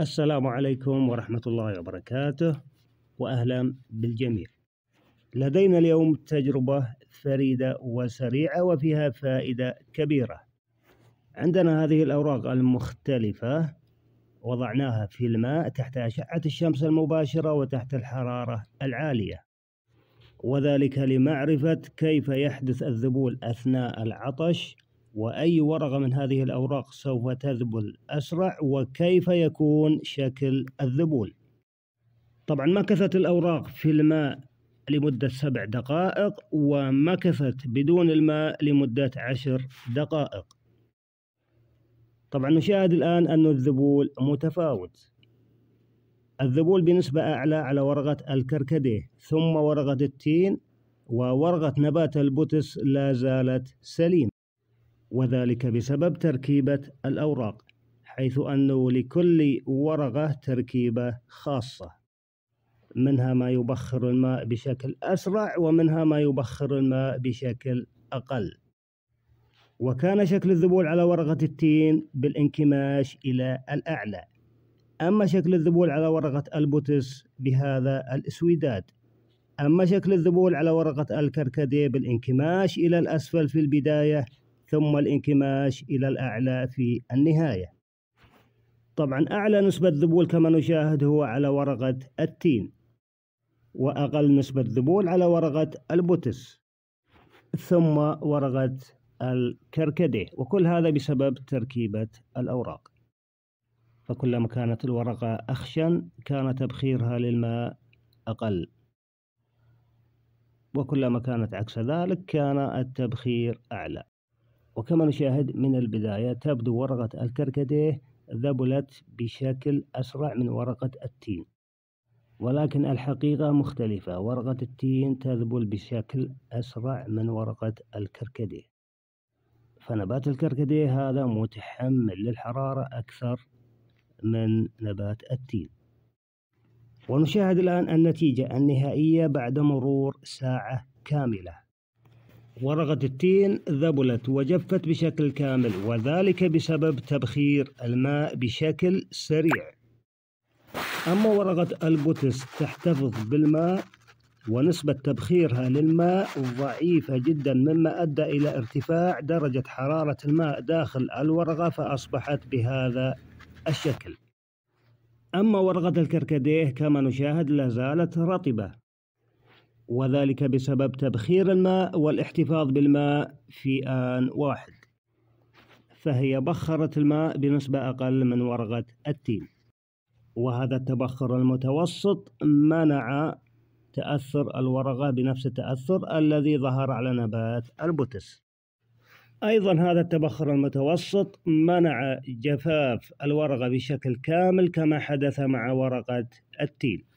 السلام عليكم ورحمة الله وبركاته وأهلا بالجميع لدينا اليوم تجربة فريدة وسريعة وفيها فائدة كبيرة عندنا هذه الأوراق المختلفة وضعناها في الماء تحت أشعة الشمس المباشرة وتحت الحرارة العالية وذلك لمعرفة كيف يحدث الذبول أثناء العطش وأي ورقة من هذه الأوراق سوف تذبل أسرع وكيف يكون شكل الذبول طبعا مكثت الأوراق في الماء لمدة سبع دقائق ومكثت بدون الماء لمدة عشر دقائق طبعا نشاهد الآن أن الذبول متفاوت الذبول بنسبة أعلى على ورقة الكركديه ثم ورقة التين وورقة نبات البوتس لا زالت سليمة وذلك بسبب تركيبة الأوراق حيث أنه لكل ورقة تركيبة خاصة منها ما يبخر الماء بشكل أسرع ومنها ما يبخر الماء بشكل أقل وكان شكل الذبول على ورقة التين بالانكماش إلى الأعلى أما شكل الذبول على ورقة البوتس بهذا الإسويداد أما شكل الذبول على ورقة الكركديه بالانكماش إلى الأسفل في البداية ثم الانكماش إلى الأعلى في النهاية طبعا أعلى نسبة ذبول كما نشاهد هو على ورقة التين وأقل نسبة ذبول على ورقة البوتس ثم ورقة الكركديه وكل هذا بسبب تركيبة الأوراق فكلما كانت الورقة أخشن كان تبخيرها للماء أقل وكلما كانت عكس ذلك كان التبخير أعلى وكما نشاهد من البداية تبدو ورقة الكركديه ذبلت بشكل أسرع من ورقة التين ولكن الحقيقة مختلفة ورقة التين تذبل بشكل أسرع من ورقة الكركديه فنبات الكركديه هذا متحمل للحرارة أكثر من نبات التين ونشاهد الآن النتيجة النهائية بعد مرور ساعة كاملة ورقة التين ذبلت وجفت بشكل كامل وذلك بسبب تبخير الماء بشكل سريع أما ورقة البوتس تحتفظ بالماء ونسبة تبخيرها للماء ضعيفة جدا مما أدى إلى ارتفاع درجة حرارة الماء داخل الورقة فأصبحت بهذا الشكل أما ورقة الكركديه كما نشاهد لا زالت رطبة وذلك بسبب تبخير الماء والاحتفاظ بالماء في آن واحد فهي بخرت الماء بنسبة أقل من ورقة التين وهذا التبخر المتوسط منع تأثر الورقة بنفس التأثر الذي ظهر على نبات البوتس أيضا هذا التبخر المتوسط منع جفاف الورقة بشكل كامل كما حدث مع ورقة التين